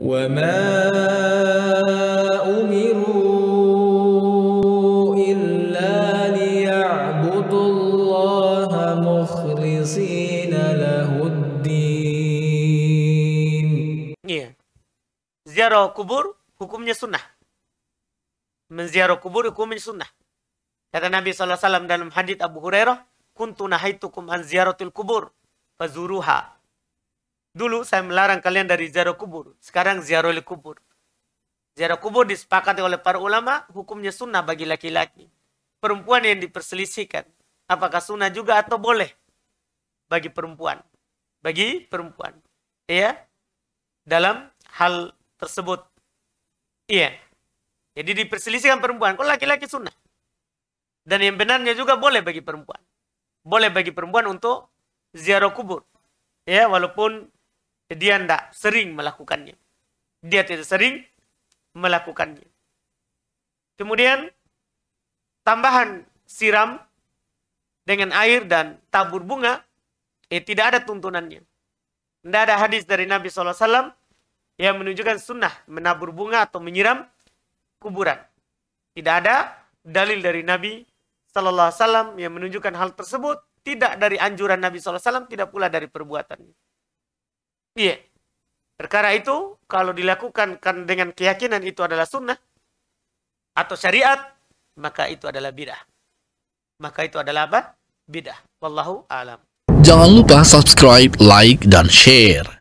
وما أمروا إلا ليعبدوا الله مخلصين له الدين زيارة قبور hukumnya sunnah menziarah kubur hukumnya sunnah kata Nabi saw dalam hadits Abu Hurairah kuntu nahaitukum an ziaratil kubur fazuruha Dulu saya melarang kalian dari ziarah kubur. Sekarang ziarah kubur. Ziarah kubur disepakati oleh para ulama, hukumnya sunnah bagi laki-laki. Perempuan yang diperselisihkan. Apakah sunnah juga atau boleh? Bagi perempuan. Bagi perempuan. Iya. Dalam hal tersebut. Iya. Jadi diperselisihkan perempuan. Kalau laki-laki sunnah. Dan yang benarnya juga boleh bagi perempuan. Boleh bagi perempuan untuk ziarah kubur. Ya, walaupun dia tidak sering melakukannya. Dia tidak sering melakukannya. Kemudian tambahan siram dengan air dan tabur bunga, eh tidak ada tuntunannya. Tidak ada hadis dari Nabi SAW yang menunjukkan sunnah menabur bunga atau menyiram kuburan. Tidak ada dalil dari Nabi SAW yang menunjukkan hal tersebut. Tidak dari anjuran Nabi SAW, tidak pula dari perbuatannya. Iya. Perkara itu kalau dilakukan kan dengan keyakinan itu adalah sunnah atau syariat, maka itu adalah bidah. Maka itu adalah apa? Bidah. Wallahu alam. Jangan lupa subscribe, like, dan share.